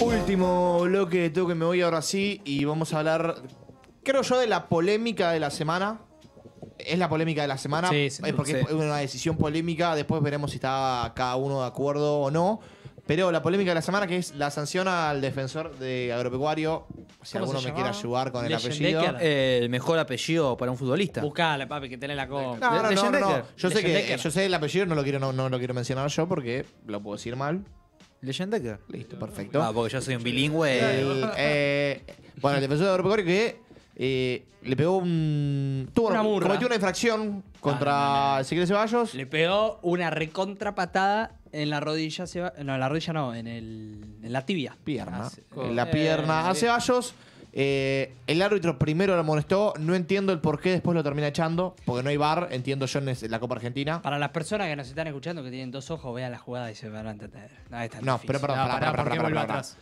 Último bloque de Tengo que me voy ahora sí y vamos a hablar, creo yo, de la polémica de la semana. Es la polémica de la semana, es porque es una decisión polémica, después veremos si está cada uno de acuerdo o no. Pero la polémica de la semana que es la sanción al defensor de agropecuario, si alguno me quiere ayudar con el apellido. el mejor apellido para un futbolista. Buscala, papi, que tiene la copa. Yo sé que el apellido, quiero no, no lo quiero mencionar yo porque lo puedo decir mal. Leyenda que. Listo, perfecto. Ah, porque yo soy un bilingüe. Eh, bueno, el defensor de Agropecuario que eh, le pegó un. Tuvo, Una cometió una infracción contra de ah, Ceballos. Le pegó una recontrapatada en la rodilla, Ceballos... no, en la rodilla no, en, el, en la tibia. pierna. Ah, en la pierna eh, a Ceballos. Eh, el árbitro primero lo molestó no entiendo el por qué después lo termina echando, porque no hay bar, entiendo yo en la Copa Argentina. Para las personas que nos están escuchando, que tienen dos ojos, vean la jugada y se van a entender. No, pero perdón, para, pará, para. atrás.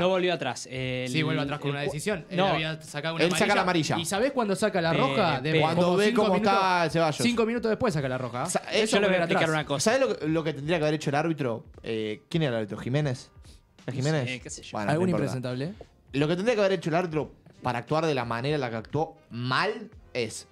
No volvió atrás. sí, vuelve atrás con una decisión. Él saca la amarilla. ¿Y sabés cuando saca la roja? De, cuando ve cómo está el Ceballos. Cinco minutos después saca la roja. yo le voy a platicar una cosa. ¿Sabes lo, que tendría que haber hecho el árbitro? Eh, ¿Quién era el árbitro? ¿Jiménez? ¿Jiménez? ¿Algún impresentable? Lo que tendría que haber hecho el árbitro para actuar de la manera en la que actuó mal es.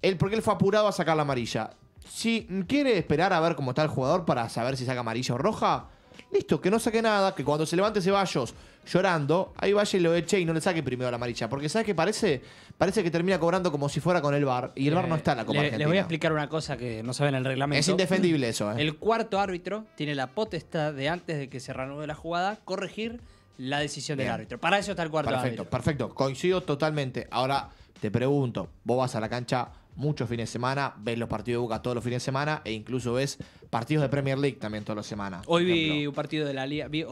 el porque él fue apurado a sacar la amarilla. Si quiere esperar a ver cómo está el jugador para saber si saca amarilla o roja, listo, que no saque nada, que cuando se levante Ceballos llorando, ahí vaya y lo eche y no le saque primero la amarilla. Porque ¿sabes qué parece? Parece que termina cobrando como si fuera con el bar. Y el bar no está en la Copa le, voy a explicar una cosa que no saben el reglamento. Es indefendible eso, ¿eh? El cuarto árbitro tiene la potestad de antes de que se reanude la jugada, corregir la decisión del árbitro. Para eso está el cuarto árbitro. perfecto. perfecto. Coincido totalmente. Ahora te pregunto, vos vas a la cancha muchos fines de semana, ves los partidos de Boca todos los fines de semana e incluso ves partidos de Premier League también todos los semanas. Hoy vi un partido de la Liga. Vi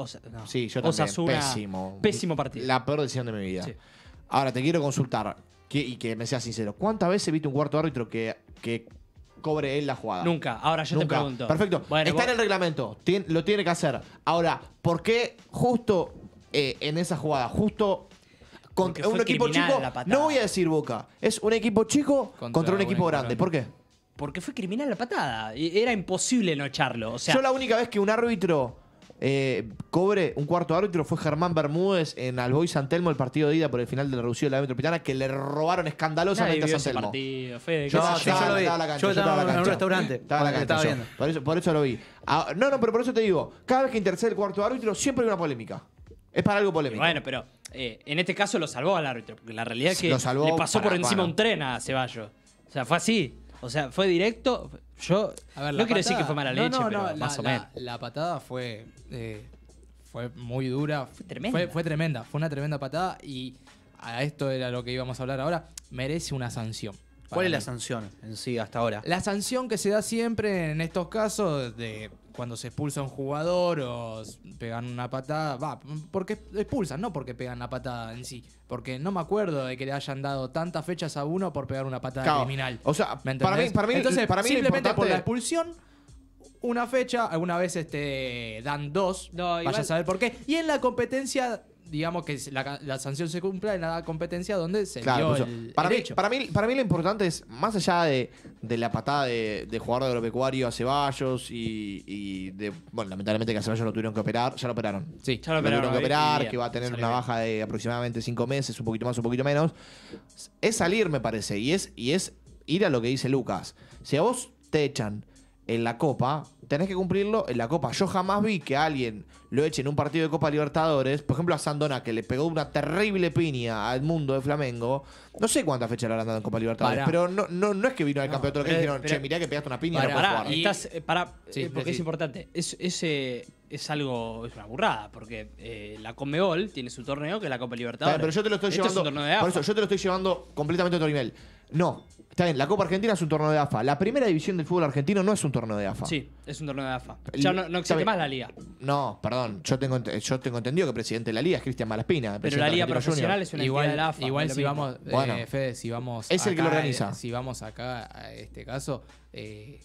Sí, yo también. pésimo. Pésimo partido. La peor decisión de mi vida. Ahora, te quiero consultar y que me seas sincero. ¿Cuántas veces viste un cuarto árbitro que, que cobre él la jugada. Nunca. Ahora yo te pregunto. Perfecto. Está en el reglamento. lo tiene que hacer. Ahora, ¿por qué justo eh, en esa jugada. Justo contra un equipo chico. No voy a decir Boca. Es un equipo chico contra, un equipo grande. ¿Por qué? Porque fue criminal la patada. Era imposible no echarlo. O sea, Yo la única vez que un árbitro eh, cobre un cuarto árbitro fue Germán Bermúdez en Alboy Santelmo el partido de ida por el final del reducido de la metropolitana que le robaron escandalosamente a Santelmo. Yo, estaba, un restaurante. Estaba Por, eso, lo vi. Ah, no, no, pero por eso te digo, cada vez que intercede el cuarto árbitro siempre hay una polémica. Es para algo polémico. bueno, pero eh, en este caso lo salvó al árbitro. Porque la realidad es que le pasó por encima un tren a Ceballos. O sea, fue así. O sea, fue directo. Yo no quiero decir que fue mala leche, pero la, más o menos. La, patada fue, eh, fue muy dura. Fue tremenda. Fue, tremenda. Fue una tremenda patada y a esto era lo que íbamos a hablar ahora. Merece una sanción. ¿Cuál es la sanción en sí hasta ahora? La sanción que se da siempre en estos casos de cuando se expulsa un jugador o pegan una patada, va, porque expulsan, no porque pegan la patada en sí, porque no me acuerdo de que le hayan dado tantas fechas a uno por pegar una patada criminal. O sea, para mí, para mí, Entonces, para mí simplemente por la expulsión una fecha, alguna vez este, dan dos, vaya a saber por qué. Y en la competencia digamos que la, sanción se cumpla en la competencia donde se dio el, para Para mí, para mí lo importante es, más allá de de la patada de, de jugador de agropecuario a Ceballos y, y, de, bueno, lamentablemente que a Ceballos lo tuvieron que operar, ya lo operaron. Sí, ya lo, operaron. que va a tener una baja de aproximadamente cinco meses, un poquito más, un poquito menos. Es salir, me parece, y es, y es ir a lo que dice Lucas. Si a vos te echan en la copa, tenés que cumplirlo en la Copa. Yo jamás vi que alguien lo eche en un partido de Copa Libertadores, por ejemplo a Sandona, que le pegó una terrible piña al mundo de Flamengo. No sé cuántas fechas le habrán dado en Copa Libertadores, pero no, no, no es que vino al campeón. campeonato que eh, dijeron, che, mirá que pegaste una piña Pero y no jugar. Eh, eh, porque es importante. Es, ese es algo, es una burrada, porque eh, la Conmebol tiene su torneo que es la Copa Libertadores. pero yo te lo estoy llevando. de por eso, yo te lo estoy llevando completamente a otro nivel. No, está bien, la Copa Argentina es un torneo de AFA. La primera división del fútbol argentino no es un torneo de AFA. Sí, es un torneo de AFA. Ya no, no existe más la liga. No, perdón, yo tengo, yo tengo entendido que el presidente de la liga es Cristian Malaspina. Pero la liga profesional es una entidad de la AFA. igual si vamos, eh, si vamos. Es el que eh, organiza. si vamos acá a este caso, eh,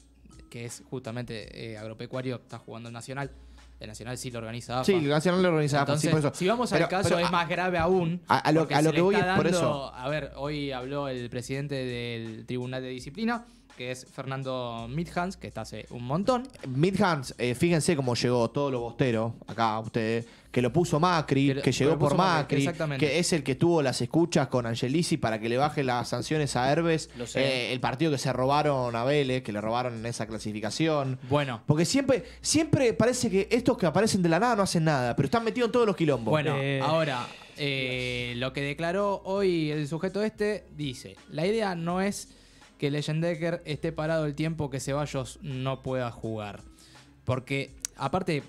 que es justamente agropecuario, está jugando en Nacional. El Nacional sí lo organizaba. Sí, el Nacional lo organizaba. Pues, Entonces, Si vamos al caso, es más grave aún. A, lo, que voy es por eso. A ver, hoy habló el presidente del Tribunal de Disciplina que es Fernando Midhans, que está hace un montón. Midhans, eh, fíjense cómo llegó todo lo bostero acá a ustedes, que lo puso Macri, que, llegó por Macri, que es el que tuvo las escuchas con Angelisi para que le baje las sanciones a Herbes, eh, el partido que se robaron a Vélez, que le robaron en esa clasificación. Bueno. Porque siempre, siempre parece que estos que aparecen de la nada no hacen nada, pero están metidos en todos los quilombos. Bueno, eh, ahora, lo que declaró hoy el sujeto este dice, la idea no es que Decker esté parado el tiempo que Ceballos no pueda jugar. Porque, aparte,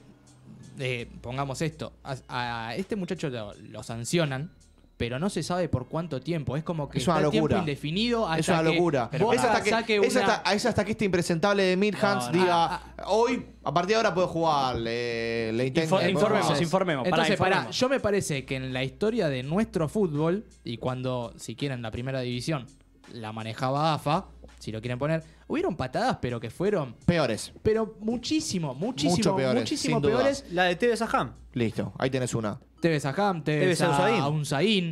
eh, pongamos esto, a, este muchacho lo, sancionan. Pero no se sabe por cuánto tiempo. Es como que es una locura. indefinido hasta es una locura. Que, es hasta que, saque una... este impresentable de Midhans diga, ah, ah. hoy, a partir de ahora puedo jugar. Le, le informemos, informemos. Entonces, yo me parece que en la historia de nuestro fútbol, y cuando, si quieren, la primera división, la manejaba AFA, si lo quieren poner. Hubieron patadas, pero que fueron. Peores. Pero muchísimo, muchísimo, peores, muchísimo peores. La de Tevez a Ham. Listo, ahí tenés una. Tevez a Ham, Tevez a a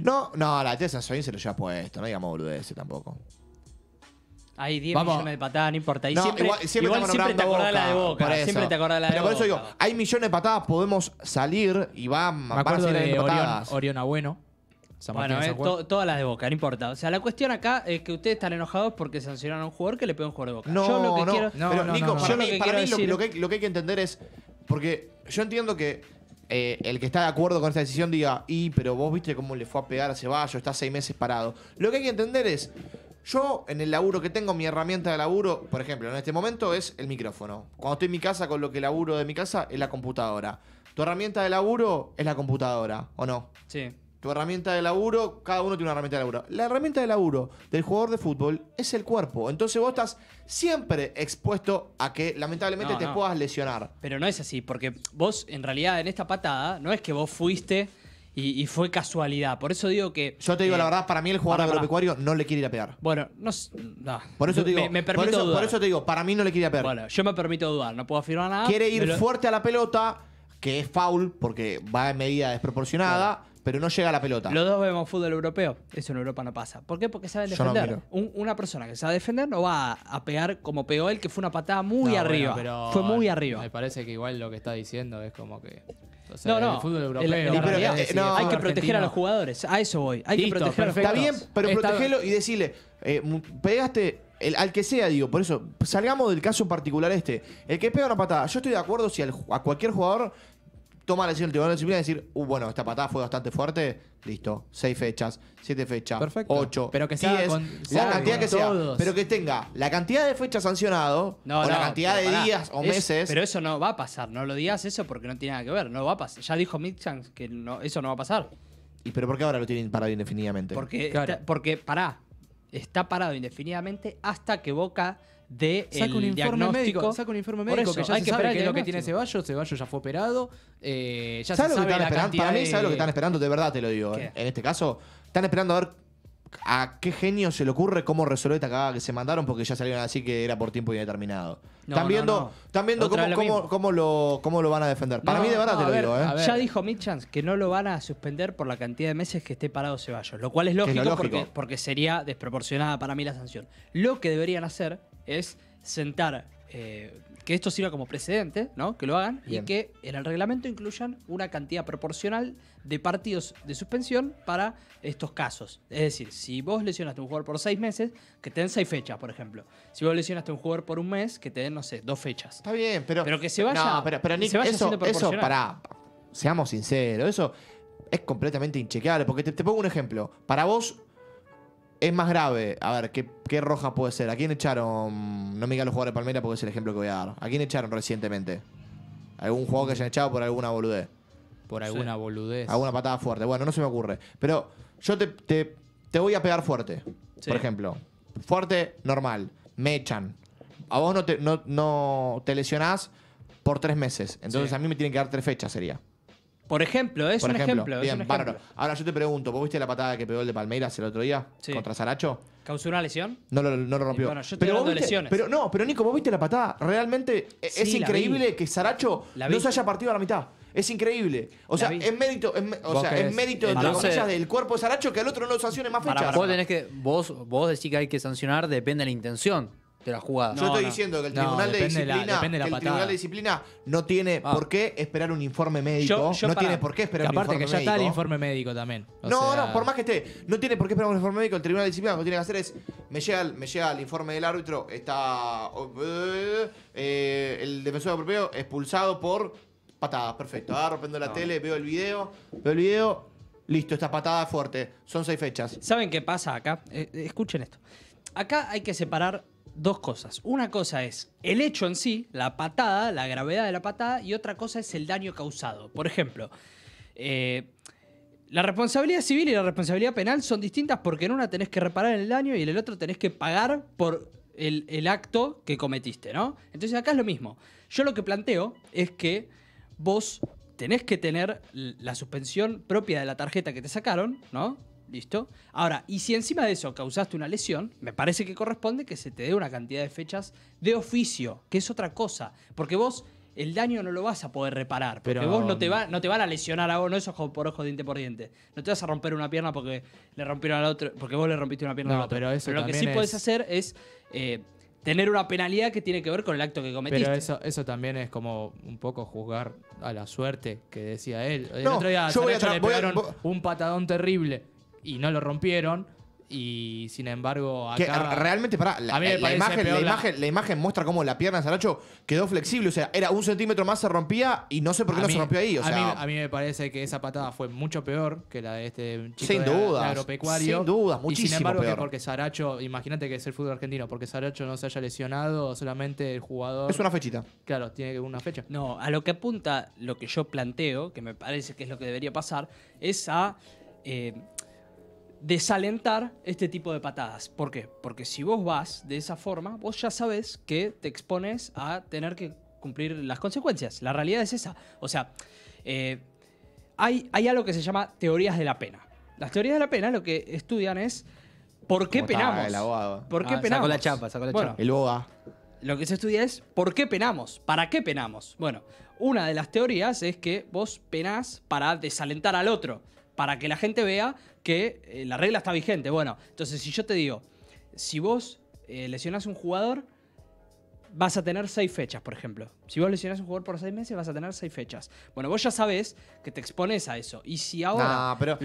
No, no, la de Tessa Soin se lo lleva puesto, no digamos ese tampoco. Hay 10 millones de patadas, no importa. siempre, igual, siempre te acordás la de Boca. Siempre te acordás la de Pero por eso digo, hay millones de patadas, podemos salir y va, van a acuerdo de Orión, patadas. Orión Abueno bueno, eh, todas las de Boca, no importa. O sea, la cuestión acá es que ustedes están enojados porque sancionaron a un jugador que le pegó un jugador de Boca. No, lo que no, quiero... no, para lo mí, que lo, que, hay- que entender es. Porque yo entiendo que eh, el que está de acuerdo con esta decisión diga, y, pero vos viste cómo le fue a pegar a Ceballos, está seis meses parado. Lo que hay que entender es. Yo, en el laburo que tengo, mi herramienta de laburo, por ejemplo, en este momento es el micrófono. Cuando estoy en mi casa con lo que laburo de mi casa es la computadora. Tu herramienta de laburo es la computadora, ¿o no? Sí tu herramienta de laburo, cada uno tiene una herramienta de laburo. La herramienta de laburo del jugador de fútbol es el cuerpo. Entonces vos estás siempre expuesto a que lamentablemente te puedas lesionar. Pero no es así, porque vos en realidad en esta patada no es que vos fuiste y, fue casualidad. Por eso digo que... Yo te digo la eh, verdad, para mí el jugador agropecuario no le quiere ir a pegar. Bueno, no... Por eso te digo... por, eso, te digo, para mí no le quiere ir a pegar. Bueno, yo me permito dudar, no puedo afirmar nada. Quiere ir fuerte a la pelota que es foul porque va en medida desproporcionada, pero no llega la pelota. Los dos vemos fútbol europeo. Eso en Europa no pasa. ¿Por qué? Porque saben defender. una persona que sabe defender no va a, pegar como pegó él, que fue una patada muy arriba. fue muy arriba. Me parece que igual lo que está diciendo es como que. No, no. El fútbol europeo. Eh, hay que proteger a los jugadores. A eso voy. Hay que proteger Está bien, pero protegelo y decirle, eh, pegaste al que sea, digo, por eso, salgamos del caso particular este. El que pega una patada, yo estoy de acuerdo si a cualquier jugador toma la decisión el Tribunal Disciplina y decir, uh, bueno, esta patada fue bastante fuerte, listo, seis fechas, siete fechas, ocho, pero que sea diez, la cantidad que sea, pero que tenga la cantidad de fechas sancionado o la cantidad de días o meses. Pero eso no va a pasar, no lo digas eso porque no tiene nada que ver, no va a pasar. Ya dijo Mitchan que eso no va a pasar. ¿Y pero por qué ahora lo tienen parado indefinidamente? Porque, porque pará, está parado indefinidamente hasta que Boca de saca un informe médico, saca un informe médico que ya se qué es lo que tiene Ceballos, Ceballos ya fue operado, eh, ya lo que están esperando? Para mí, ¿sabes lo que están esperando? De verdad te lo digo. Eh. En este caso, están esperando a ver a qué genio se le ocurre cómo resolver esta cagada que se mandaron porque ya salieron así que era por tiempo indeterminado. No, están viendo, Están viendo cómo, lo cómo, lo, van a defender. Para mí, de verdad te lo digo. Eh. Ya dijo Mitchans que no lo van a suspender por la cantidad de meses que esté parado Ceballos, lo cual es lógico, Porque, porque sería desproporcionada para mí la sanción. Lo que deberían hacer es sentar eh, que esto sirva como precedente, ¿no? Que lo hagan y que en el reglamento incluyan una cantidad proporcional de partidos de suspensión para estos casos. Es decir, si vos lesionaste a un jugador por seis meses, que te den seis fechas, por ejemplo. Si vos lesionaste a un jugador por un mes, que te den, no sé, dos fechas. Está bien, pero. Pero que se vaya. No, pero, pero eso, para. Seamos sinceros, eso es completamente inchequeable. Porque te pongo un ejemplo. Para vos, es más grave. A ver, ¿qué, roja puede ser? ¿A quién echaron? No me digan los jugadores de Palmeiras porque es el ejemplo que voy a dar. ¿A quién echaron recientemente? ¿Algún juego que se hayan echado por alguna boludez? Por alguna boludez. Alguna patada fuerte. Bueno, no se me ocurre. Pero yo te, voy a pegar fuerte. Por ejemplo. Fuerte, normal. Me echan. A vos no te, no, te lesionás por tres meses. Entonces a mí me tienen que dar tres fechas, sería. Por ejemplo, es un ejemplo. Bien, un Ahora yo te pregunto, ¿vos viste la patada que pegó el de Palmeiras el otro día contra Saracho? ¿Causó una lesión? No lo, no lo rompió. bueno, yo pero no, pero Nico, vos viste la patada. Realmente e, es increíble que Saracho no se haya partido a la mitad. Es increíble. O sea, es mérito, es, o sea, mérito de del cuerpo de Saracho que al otro no lo sancione más fechas. Vos tenés que. Vos, vos decís que hay que sancionar, depende de la intención la jugada. Yo estoy diciendo que el Tribunal, de Disciplina, no tiene ah. por qué esperar un informe médico. no tiene por qué esperar un informe médico. Aparte que ya está el informe médico también. no, no, por más que esté, no tiene por qué esperar un informe médico. El Tribunal de Disciplina lo que tiene que hacer es, me llega el, me llega el informe del árbitro, está eh, eh, el defensor propio expulsado por patadas, perfecto. Agarro, la tele, veo el video, veo el video, listo, esta patada fuerte. Son seis fechas. ¿Saben qué pasa acá? Eh, escuchen esto. Acá hay que separar dos cosas. Una cosa es el hecho en sí, la patada, la gravedad de la patada, y otra cosa es el daño causado. Por ejemplo, eh, la responsabilidad civil y la responsabilidad penal son distintas porque en una tenés que reparar el daño y en el otro tenés que pagar por el, el acto que cometiste, ¿no? Entonces acá es lo mismo. Yo lo que planteo es que vos tenés que tener la suspensión propia de la tarjeta que te sacaron, ¿no? ¿Listo? Ahora, y si encima de eso causaste una lesión, me parece que corresponde que se te dé una cantidad de fechas de oficio, que es otra cosa. Porque vos el daño no lo vas a poder reparar. Porque vos no te, va, no te van a lesionar a vos, no es ojo por ojo, diente por diente. No te vas a romper una pierna porque le rompieron la otro, porque vos le rompiste una pierna a Pero, eso lo que sí puedes hacer es eh, tener una penalidad que tiene que ver con el acto que cometiste. Pero eso, eso también es como un poco juzgar a la suerte que decía él. yo voy a le un patadón terrible y no lo rompieron. Y sin embargo, realmente, para la, eh, imagen, la, imagen, la, imagen, muestra cómo la pierna de Saracho quedó flexible. O sea, era un centímetro más, se rompía y no sé por qué no se rompió ahí. a, mí, me parece que esa patada fue mucho peor que la de este chico sin duda agropecuario. Sin dudas, muchísimo. Y sin embargo, porque Saracho, imagínate que es el fútbol argentino, porque Saracho no se haya lesionado, solamente el jugador. Es una fechita. Claro, tiene que una fecha. No, a lo que apunta lo que yo planteo, que me parece que es lo que debería pasar, es a. Eh, desalentar este tipo de patadas. ¿Por qué? Porque si vos vas de esa forma, vos ya sabes que te expones a tener que cumplir las consecuencias. La realidad es esa. O sea, eh, hay, algo que se llama teorías de la pena. Las teorías de la pena lo que estudian es por qué penamos. el abogado. ¿Por qué penamos? Ah, sacó la chapa, sacó El boga. Lo que se estudia es por qué penamos, para qué penamos. Bueno, una de las teorías es que vos penás para desalentar al otro para que la gente vea que eh, la regla está vigente. Bueno, entonces si yo te digo, si vos eh, lesionás un jugador, vas a tener seis fechas, por ejemplo. Si vos lesionás a un jugador por seis meses, vas a tener seis fechas. Bueno, vos ya sabés que te expones a eso. Y si ahora. Ah, pero,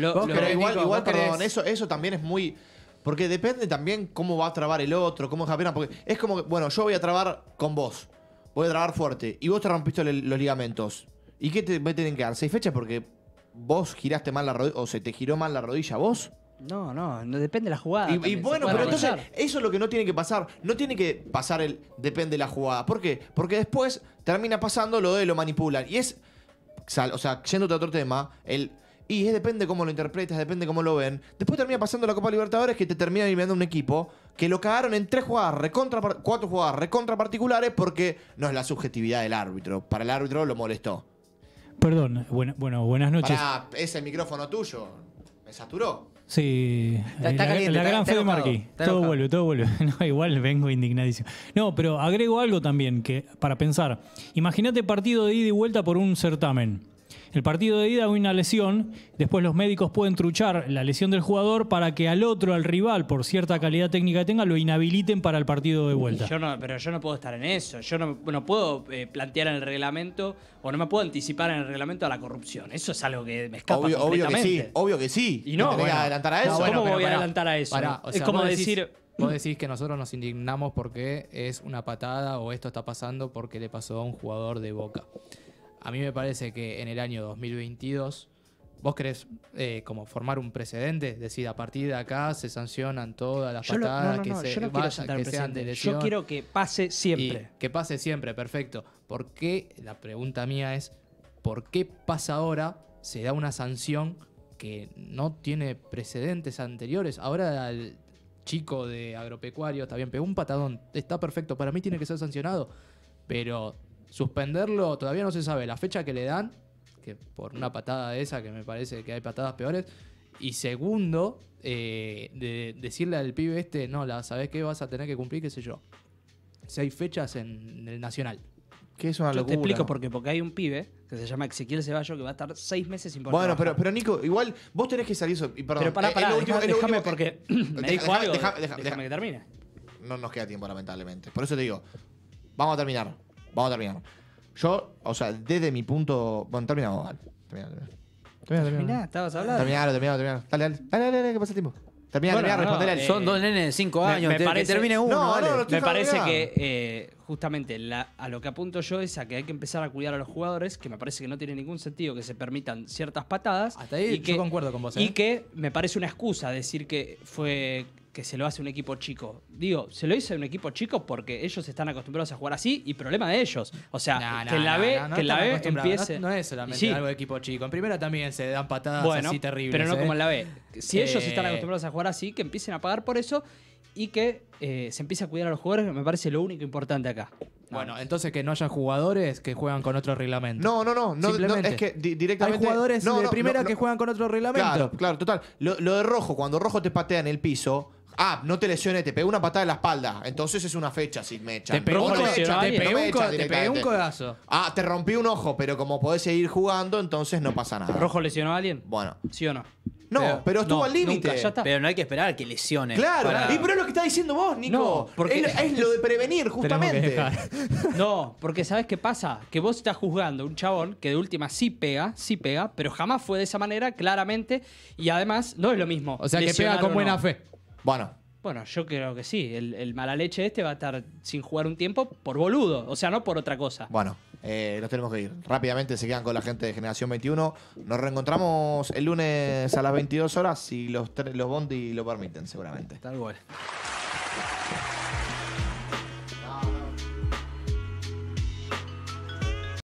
igual, perdón, eso, eso también es muy. Porque depende también cómo va a trabar el otro, cómo es pena. Porque es como que, bueno, yo voy a trabar con vos. Voy a trabar fuerte. Y vos te rompiste los ligamentos. ¿Y qué te, me tienen que dar? ¿Seis fechas? Porque vos giraste mal la rodilla o se te giró mal la rodilla vos. No, no, no depende de la jugada. Y, bueno, pero entonces eso es lo que no tiene que pasar. No tiene que pasar el depende de la jugada. ¿Por qué? Porque después termina pasando lo de lo manipulan. Y es, o sea, yéndote a otro tema, el... Y es, depende cómo lo interpretas, depende cómo lo ven. Después termina pasando la Copa Libertadores que te termina Viviendo un equipo que lo cagaron en tres jugadas, recontra, cuatro jugadas recontra particulares porque no es la subjetividad del árbitro. Para el árbitro lo molestó. Perdón, bueno, buenas noches. Ese ese micrófono tuyo. Me saturó. Sí, eh, la, gran fe de Marquis. Todo vuelve, todo vuelve. igual vengo indignadísimo. No, pero agrego algo también que para pensar. Imagínate partido de ida y vuelta por un certamen. El partido de ida hay una lesión, después los médicos pueden truchar la lesión del jugador para que al otro, al rival, por cierta calidad técnica que tenga, lo inhabiliten para el partido de vuelta. pero yo no puedo estar en eso, yo no, puedo eh, plantear en el reglamento o no me puedo anticipar en el reglamento a la corrupción. Eso es algo que me escapa obvio, Obvio que sí, obvio que sí. Y no, adelantar a eso. ¿Cómo voy a adelantar a eso? es como decir... Vos decís que nosotros nos indignamos porque es una patada o esto está pasando porque le pasó a un jugador de boca. A mí me parece que en el año 2022 ¿Vos querés eh, como formar un precedente? Decir, a partir de acá se sancionan todas las yo patadas que se vayan, que sean de Yo quiero que pase siempre. que pase siempre, perfecto. ¿Por qué? La pregunta mía es, ¿por qué pasa ahora? Se da una sanción que no tiene precedentes anteriores. Ahora el chico de agropecuario, está bien, pegó un patadón, está perfecto. Para mí tiene que ser sancionado, pero Suspenderlo todavía no se sabe. La fecha que le dan, que por una patada de esa, que me parece que hay patadas peores. Y segundo, eh, decirle al pibe este, no, la sabes que vas a tener que cumplir, qué sé yo. Seis fechas en el Nacional. Que es una locura. te explico porque porque hay un pibe que se llama Ezequiel Ceballo que va a estar seis meses sin Bueno, pero, Nico, igual vos tenés que salir. perdón, Pero déjame porque que termine. No nos queda tiempo, lamentablemente. Por eso te digo, vamos a terminar. Vamos a terminar. Yo, o sea, desde mi punto. Bueno, terminamos, vale. Terminamos, Terminá, estabas hablando. Terminado, terminado, terminado. Dale, dale. Dale, dale, dale, que pasa el tiempo. Termina, bueno, responderle eh, Son dos nenes de cinco años. que termine uno. No, me parece que eh, justamente a lo que apunto yo es a que hay que empezar a cuidar a los jugadores, que me parece que no tiene ningún sentido que se permitan ciertas patadas. Hasta ahí y yo que, concuerdo con vos. Y ¿eh? que me parece una excusa decir que fue que se lo hace un equipo chico. Digo, se lo hizo un equipo chico porque ellos están acostumbrados a jugar así y problema de ellos. O sea, que en la B, que la B empiece. No, es solamente algo de equipo chico. En primera también se dan patadas así terribles. Pero no ¿eh? como en la B. Si ellos están eh. acostumbrados a jugar así, que empiecen a pagar por eso y que eh, se empiece a cuidar a los jugadores, me parece lo único importante acá. Bueno, entonces que no haya jugadores que juegan con otro reglamento. No, no, no. no, es que directamente. Hay jugadores no, de primera que juegan con otro reglamento. Claro, claro, total. Lo, lo de rojo, cuando rojo te patea en el piso, ah, no te lesiones, te pegué una patada en la espalda. Entonces es una fecha si me echan. Te pegó pegué un, codazo. Ah, te rompí un ojo, pero como podés seguir jugando, entonces no pasa nada. ¿Rojo lesionó a alguien? Bueno. ¿Sí o no? No, pero, estuvo al límite. Pero no hay que esperar que lesione. Claro, y pero es lo que está diciendo vos, Nico. porque... es, es lo de prevenir, justamente. no, porque ¿sabes qué pasa? Que vos estás juzgando a un chabón que de última sí pega, sí pega, pero jamás fue de esa manera, claramente, y además no es lo mismo. O sea, que pega con buena fe. Bueno. Bueno, yo creo que sí. El, mala leche este va a estar sin jugar un tiempo por boludo. O sea, no por otra cosa. Bueno, eh, nos tenemos que ir. Rápidamente se quedan con la gente de Generación 21. Nos reencontramos el lunes a las 22 horas si los, los Bondi lo permiten, seguramente. Tal cual.